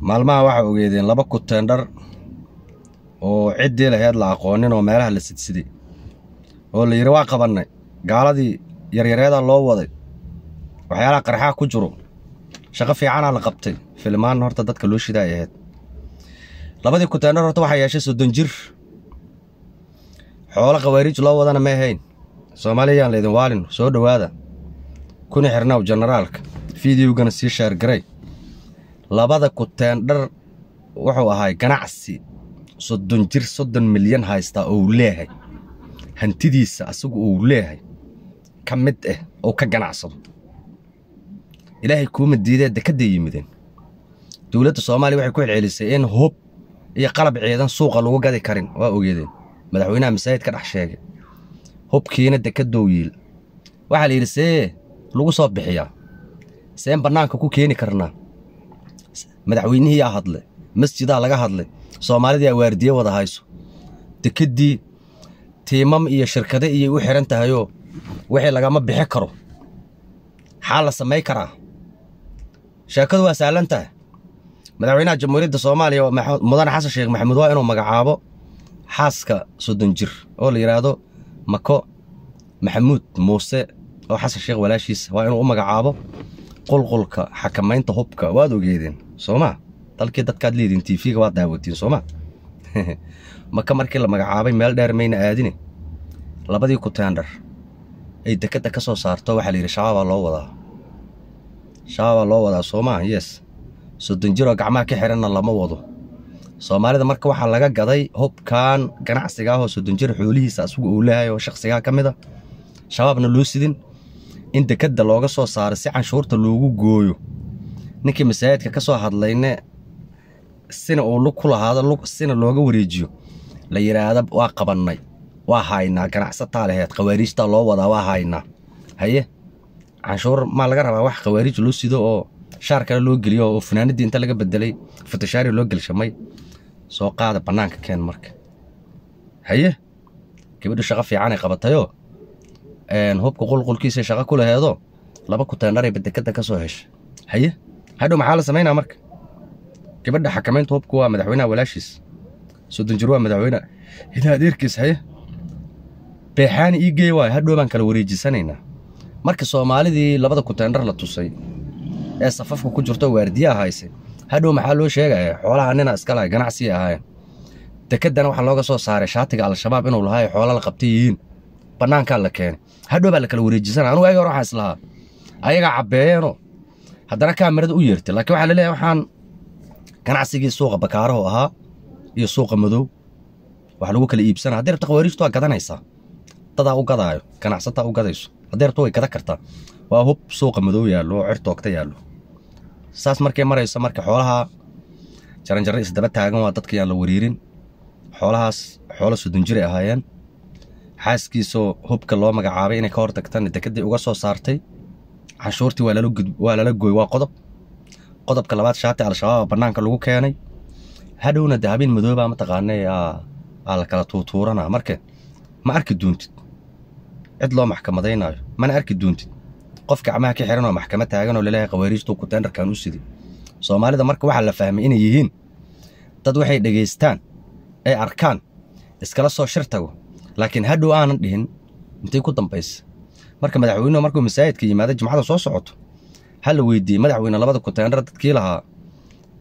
maalmaha waxay ogeedeen laba kuteendhar oo ciddii lahayd la aqoonin oo meelaha la sidsiday oo la yidhi waa qabannay gaaladii yaryareeda loo waday waxyaalaha qarxaa ku jiro shaqo fiicanaa la qabtay filimaan horta dadka loo shidaa ay ahayd labadii kuteendhar horta waxaa yeeshay soddon jir xoolo khawaariij loo wadana ma ahayn soomaaliyayaan laydin waalin soo dhowaada kuna xirnaw jenaraalka fideogana sii shaargaray labada kuteendhar wuxuu ahay ganacsi soddon jir soddon milyan haystaa oo uu leeyahay hantidiisa asagu uu leeyahay ka mid ah oo ka ganacsado ilaahay kuuma diidee dekadday yimideen dowladda soomaaliya waxay ku celcelisay in hub iyo qalab ciidan suuqa lagu gadi karin waa ogeedeen madaxweynaha masaajid ka dhex sheegay hubkiina dekadow yiil waxaa la yidhi see lagu soo bixiyaa seen bannaanka ku keeni karnaa madaxweynihiiyaa hadle masjidaa laga hadlay soomaalidaa waardiye wada hayso dekeddii tiimam iyo shirkade iyay u xidhan tahayoo wixii lagama bixi karo xaa la samay karaa sheekadu waa saalan tahay madaxweynaha jamhuuriyadda soomaaliya mudane xasan sheekh maxamuud waa inuu magacaabo xaaska soddon jir oo la yidhaahdo mako maxamuud muuse oo xasan sheekh walaashiisa waa inuu u magacaabo qolqolka xakamaynta hubka waad ogeedeen soomaa dalkii dadkaad leediin tvga waad daawatiin soomaa maka markii la magacaabay meel dheer mayna aadine labadii kutender ay dekadda kasoo saarto waxaa layidhi shabaabaa loo wadaa shabaabaa loo wadaa soomaa yes soddon jiroo gacmaha ka xiranna lama wado soomaalida marka waxaa laga gaday hubkan ganacsigaahoo ahoo soddon jir xoolihiisa asugu uu leehay ka mid a shabaabna loo sidin in dekadda looga soo saaro si canshuurta loogu gooyo ninkii masaajidka ka soo hadlayne sina uu lug ku lahaado lug sina looga wareejiyo la yidhaahda waa qabannay waa haynaa ganacsataa laheed khawaariijtaa loo wadaa waa haynaa haye canshuur maa laga rabaa wax khawaariij loo sido oo shaar kale loo geliyo oo funaanadii inta laga bedelay futashaari loo gelshamay soo qaada bannaanka keen marka haye gabadhu shaqo fiicanay qabatayoo hubka qulqulkiisa shaqo ku laheedo laba kuteenaray badekada ka soo hesha haye hadhow maxaa la samaynaa marka gabadha xakamaynta hubka waa madaxweynaha walaashiis soddonjir waa madaxweyne ina haye beexaani ii geey waay hadhow baan kala wareejisanaynaa marka soomaalidii labada kuteenar la tusay ee safafka ku jirto waardiyaa hayse hadhow maxaa loo sheegaya xoolaha nina iskalaha ganacsiya ahaayeen dekedana waxaa looga soo saaray shaatiga al-shabaab inuu lahaay xoola la qabta yihiin banaankaa la keenay hadhow baa lakala wareejisana anugu ayaga hore waxaa ayagaa cabbeeyeeno haddana kaamirada u yeertay laakiin waxaa laleeyahay waxaan ganacsigii suuqa bakaaraho ahaa iyo suuqa madow wax lagu kala iibsanaa hadday rabta khawaariijtu waa gadanaysaa dadaa u gadaayo ganacsataa u gadayso hadday rabto way gadan kartaa waa hub suuqa madow yaallo oo yaallo saas markay marayso marka xoolaha jaranjarre isdaba taagan waa dadkayaan la wariirin xoolahaas xoolo soddon jiray ahaayeen xaaskiisoo hubka loo magacaabay inay ka hor tagtanna dekeday uga soo saartay cashuurtii waa lala gooy waa qodob qodobka labaad shaati al-shabaaba bannaanka lagu keenay hadhowna de habeen madoobaa mataqaanay aa la kala tuutuuranaa marka ma arki duuntid cid loo maxkamadaynaayo mana arki duuntid qof gacmaha ka xiranoo maxkamad taagan laleeyahay khawaariijtuu kuteendarkan u siday soomaalida marka waxaa la fahmay inay yihiin dad waxay dhegaystaan ay arkaan iskala soo shir tago laakiin hadhow aanan dhihin intay ku dambaysa marka madaxweynuhu markuu masaajidka yimaada jimcada soo socoto ha la weydiiyey madaxweyne labada konteynara dadkii lahaa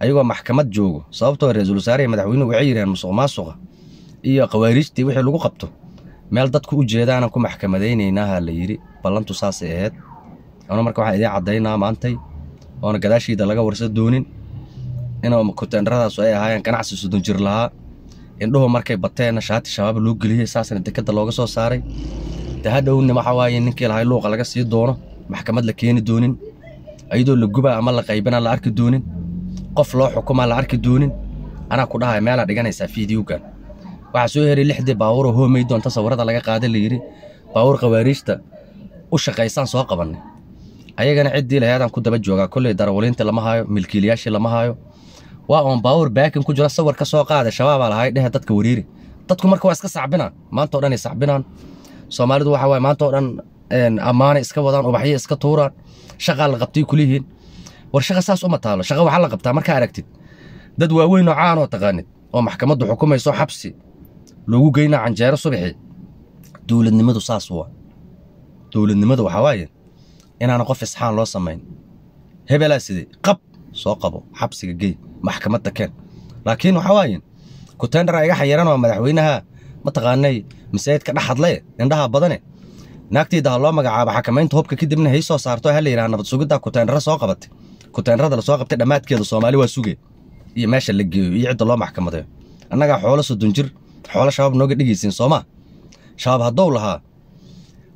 ayagoo maxkamad joogo sababtoo ah ra-iisul wasaarehii madaxweynuhu waxay yidhaheen musuq iyo khawaariijtii wixii lagu qabto meel dadku u jeedaanan ku maxkamadaynaynaaha la yidhi ballantu saasay ahayd ana marka waxaan idiin caddaynaa maantay oona gadaashiida laga warsa doonin inuu konteynaradaas ay ahaayeen ganacsi soddon jir lahaa indhuhu markay bateenna shaati shabaab loo geliyay saasna dekadda looga soo saaray de hadhowna waxa waaye ninkii lahay luuqa laga sii doono maxkamad la keeni doonin ayadoo la gubaa ama la qaybana la arki doonin qof loo xukumaa la arki doonin anaa ku dhahaya meelaa dhiganaysaa fidiyugan waxaa soo heray lixdii baabuuroo hoomay doonta sawirada laga qaadan layidhi baawur khawaariijta u shaqaysaan soo qabannay ayagana ciddii laheedaan ku daba joogaa kolley darawaliintii lama hayo milkiiliyaashii lama hayo waa oon baawur baakin ku jiro sawir kasoo soo qaada shabaabaa lahay dhehe dadka wariiri dadku marka waa iska sacbinaan maantao dhan ay sacbinaan soomaalidu waxa waay maantao dhan ammaanay iska wadaan ubaxyo iska tuuraan shaqaa la qabtay kulihiin war saas uma taalo shaqa waxaa la qabtaa markaa aragtid dad waaweyn oo caan oo taqaanid oo maxkamaddu xukumayso xabsi loogu geynaa canjeero subaxii dowladnimadu saas waa dowladnimadu waxaa waaye inaana qof isxaan loo samayn hebelaa sidee qab soo qabo xabsiga gey maxkamadda keen laakiin waxaa waaye kuteendara iga xayiran oo madaxweynaha mataqaanay masaajidka dhex hadle indhaha badane naagtayda ha loo magacaabo xakamaynta hubka kadibna hay soo saarto ha la yidhaha nabad sugiddaa kuteendara soo qabatay kuteendrada la soo qabtay dhammaadkeeda soomaali waa suge iyo meesha la geeyo iyo cidda loo maxkamadeeyo annagaa xoolo soddon jir xoolo shabaab nooga soo soomaa shabaab haddou lahaa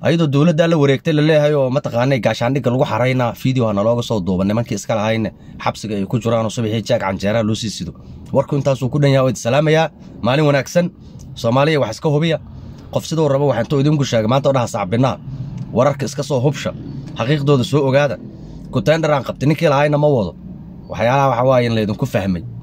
ayadoo dowladdaa la wareegtay laleeyahay oo mataqaanay gaashaandhigga lagu xarayna fideoha nalooga soo duuba nimankii iska lahayne xabsiga ay ku jiraanoo subaxii jaag canjeeraha loo sii sido warku intaasuu ku dhan yaha oo idsalaamayaa maalin wanaagsan soomaaliya wax iska hubiya qof siduu rabo wax idinku sheegay maanta o dhaha sacbinaha wararka iska soo hubsha xaqiiqdooda soo ogaada aan qabtay ninkii lahayna ma wado waxyaalaha waxa waaya in laydinku fahmay